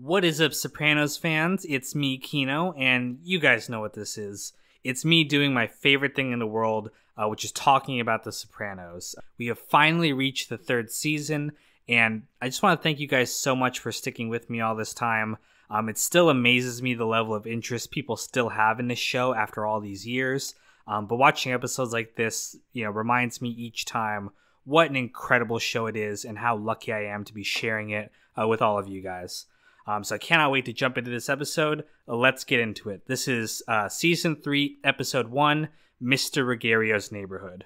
What is up, Sopranos fans? It's me, Kino, and you guys know what this is. It's me doing my favorite thing in the world, uh, which is talking about The Sopranos. We have finally reached the third season, and I just want to thank you guys so much for sticking with me all this time. Um, it still amazes me the level of interest people still have in this show after all these years. Um, but watching episodes like this, you know, reminds me each time what an incredible show it is and how lucky I am to be sharing it uh, with all of you guys. Um, so I cannot wait to jump into this episode. Let's get into it. This is uh, season three, episode one Mr. Regario's Neighborhood.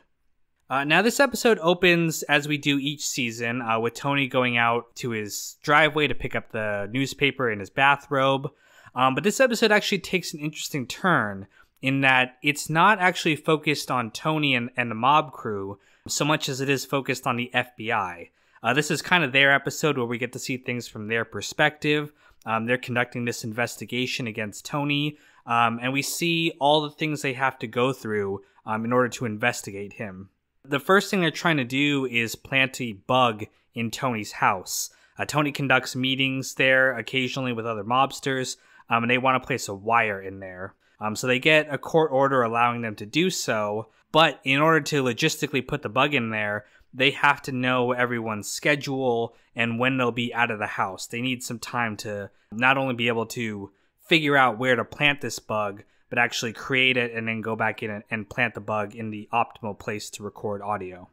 Uh, now, this episode opens as we do each season uh, with Tony going out to his driveway to pick up the newspaper in his bathrobe. Um, but this episode actually takes an interesting turn in that it's not actually focused on Tony and, and the mob crew so much as it is focused on the FBI. Uh, this is kind of their episode where we get to see things from their perspective. Um, they're conducting this investigation against Tony, um, and we see all the things they have to go through um, in order to investigate him. The first thing they're trying to do is plant a bug in Tony's house. Uh, Tony conducts meetings there occasionally with other mobsters, um, and they want to place a wire in there. Um, so they get a court order allowing them to do so, but in order to logistically put the bug in there, they have to know everyone's schedule and when they'll be out of the house. They need some time to not only be able to figure out where to plant this bug, but actually create it and then go back in and, plant the bug in the optimal place to record audio.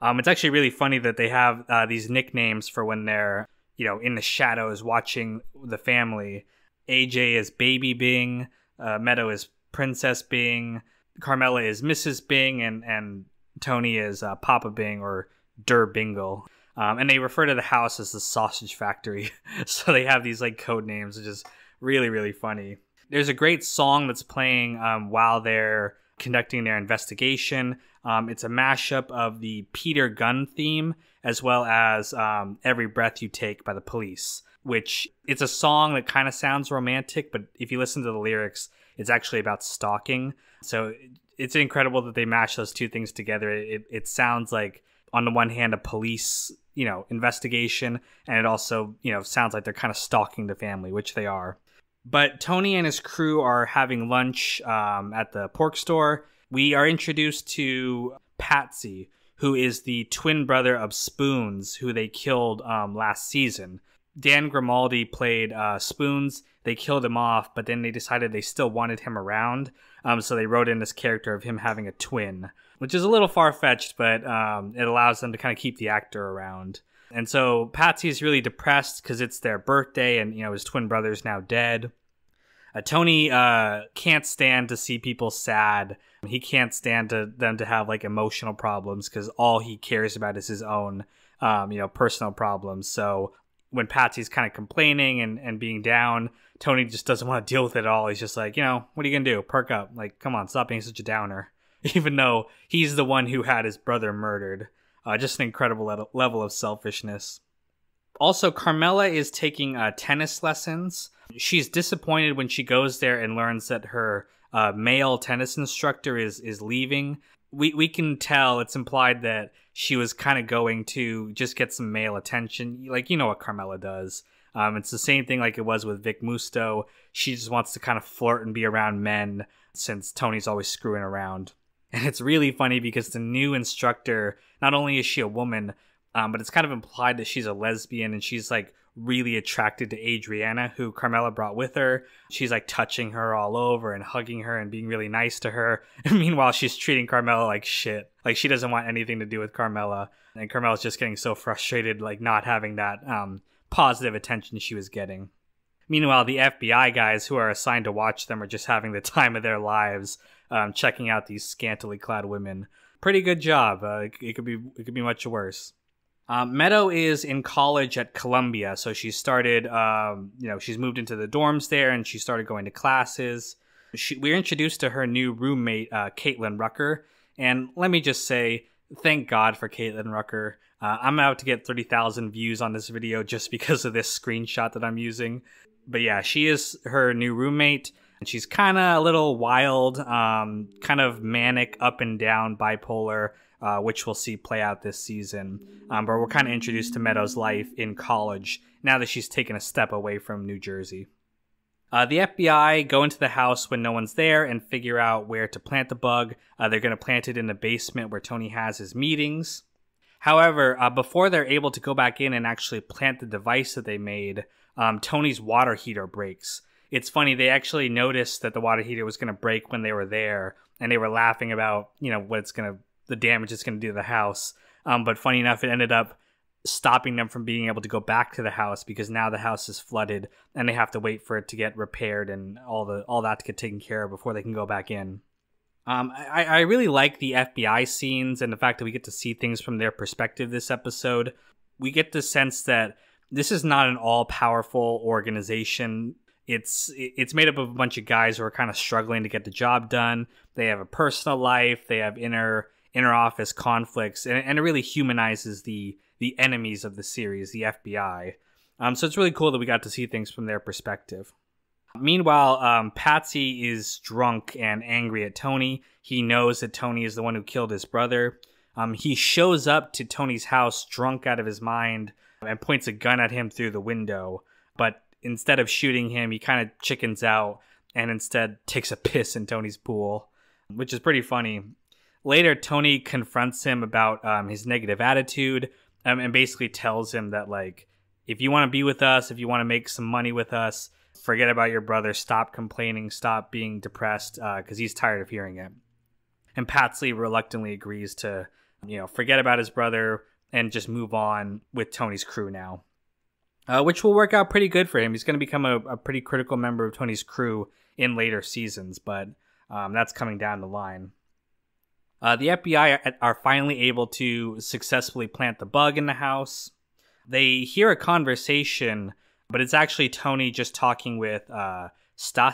Um, it's actually really funny that they have uh, these nicknames for when they're, you know, in the shadows watching the family. AJ is Baby Bing, uh, Meadow is Princess Bing, Carmela is Mrs. Bing, and and Tony is uh, Papa Bing or Der Bingle. Um, and they refer to the house as the sausage factory. so they have these like code names, which is really, really funny. There's a great song that's playing um, while they're conducting their investigation. Um, it's a mashup of the Peter Gunn theme as well as um, Every Breath You Take by the Police, which it's a song that kind of sounds romantic, but if you listen to the lyrics, it's actually about stalking. So it's incredible that they mash those two things together. It, it sounds like on the one hand a police you know investigation, and it also you know sounds like they're kind of stalking the family, which they are. But Tony and his crew are having lunch um, at the pork store. We are introduced to Patsy, who is the twin brother of Spoons, who they killed um, last season. Dan Grimaldi played uh, Spoons. They killed him off, but then they decided they still wanted him around. Um, so they wrote in this character of him having a twin, which is a little far fetched, but um, it allows them to kind of keep the actor around. And so Patsy is really depressed because it's their birthday, and you know his twin brother's now dead. Uh, Tony uh, can't stand to see people sad. He can't stand to them to have like emotional problems because all he cares about is his own um, you know, personal problems. So when Patsy's kind of complaining and, and being down, Tony just doesn't want to deal with it all. He's just like, you know, what are you gonna do? Perk up. Like, come on, stop being such a downer. Even though he's the one who had his brother murdered. Uh, just an incredible le level of selfishness. Also, Carmela is taking uh, tennis lessons. She's disappointed when she goes there and learns that her uh, male tennis instructor is is leaving we we can tell it's implied that she was kind of going to just get some male attention, like you know what Carmela does. Um, it's the same thing like it was with Vic Musto. She just wants to kind of flirt and be around men since Tony's always screwing around. And it's really funny because the new instructor, not only is she a woman, um, but it's kind of implied that she's a lesbian and she's like really attracted to Adriana, who Carmela brought with her. She's like touching her all over and hugging her and being really nice to her. And meanwhile, she's treating Carmela like shit. Like she doesn't want anything to do with Carmela. And Carmela's just getting so frustrated, like not having that um, positive attention she was getting. Meanwhile, the FBI guys who are assigned to watch them are just having the time of their lives, um, checking out these scantily clad women. Pretty good job. Uh, it, it could be it could be much worse. Uh, Meadow is in college at Columbia, so she started, um, you know, she's moved into the dorms there and she started going to classes. She, we are introduced to her new roommate, uh, Caitlin Rucker. And let me just say, thank God for Caitlin Rucker. Uh, I'm out to get 30,000 views on this video just because of this screenshot that I'm using. But yeah, she is her new roommate. And she's kind of a little wild, um, kind of manic, up and down, bipolar uh, which we'll see play out this season. Um, but we're kind of introduced to Meadows' life in college now that she's taken a step away from New Jersey. Uh, the FBI go into the house when no one's there and figure out where to plant the bug. Uh, they're going to plant it in the basement where Tony has his meetings. However, uh, before they're able to go back in and actually plant the device that they made, um, Tony's water heater breaks. It's funny, they actually noticed that the water heater was going to break when they were there, and they were laughing about, you know, what it's going to the damage it's going to do to the house. Um, but funny enough, it ended up stopping them from being able to go back to the house because now the house is flooded and they have to wait for it to get repaired and all the all that to get taken care of before they can go back in. Um, I, I really like the FBI scenes and the fact that we get to see things from their perspective this episode. We get the sense that this is not an all powerful organization. It's it's made up of a bunch of guys who are kind of struggling to get the job done. They have a personal life, they have inner interoffice conflicts, and, and it really humanizes the the enemies of the series, the FBI. Um, so it's really cool that we got to see things from their perspective. Meanwhile, um, Patsy is drunk and angry at Tony. He knows that Tony is the one who killed his brother. Um, he shows up to Tony's house drunk out of his mind and points a gun at him through the window. But instead of shooting him, he kind of chickens out and instead takes a piss in Tony's pool, which is pretty funny later Tony confronts him about um, his negative attitude um, and basically tells him that like if you want to be with us, if you want to make some money with us, forget about your brother, stop complaining, stop being depressed because uh, he's tired of hearing it. And Patsley reluctantly agrees to you know forget about his brother and just move on with Tony's crew now. Uh, which will work out pretty good for him. He's going to become a, a pretty critical member of Tony's crew in later seasons, but um, that's coming down the line. Uh, the FBI are, finally able to successfully plant the bug in the house. They hear a conversation, but it's actually Tony just talking with uh, I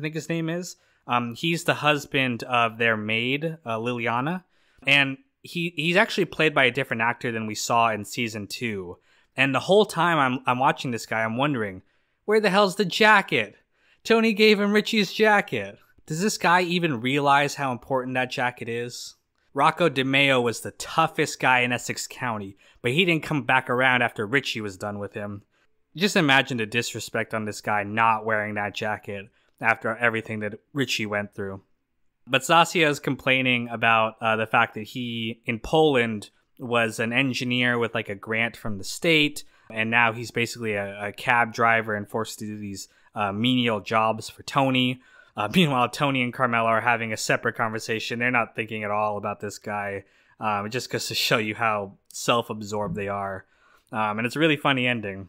think his name is. Um, he's the husband of their maid, uh, Liliana, and he he's actually played by a different actor than we saw in season two. And the whole time I'm I'm watching this guy, I'm wondering where the hell's the jacket? Tony gave him Richie's jacket. Does this guy even realize how important that jacket is? Rocco DeMeo was the toughest guy in Essex County, but he didn't come back around after Richie was done with him. Just imagine the disrespect on this guy not wearing that jacket after everything that Richie went through. But Sasia is complaining about uh, the fact that he, in Poland, was an engineer with like a grant from the state, and now he's basically a, a cab driver and forced to do these uh, menial jobs for Tony. Uh, meanwhile, Tony and Carmela are having a separate conversation. They're not thinking at all about this guy, um, just because to show you how self absorbed they are. Um, and it's a really funny ending.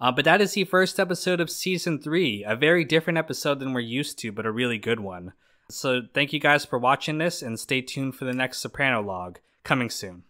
Uh, but that is the first episode of season three, a very different episode than we're used to, but a really good one. So thank you guys for watching this and stay tuned for the next Soprano log coming soon.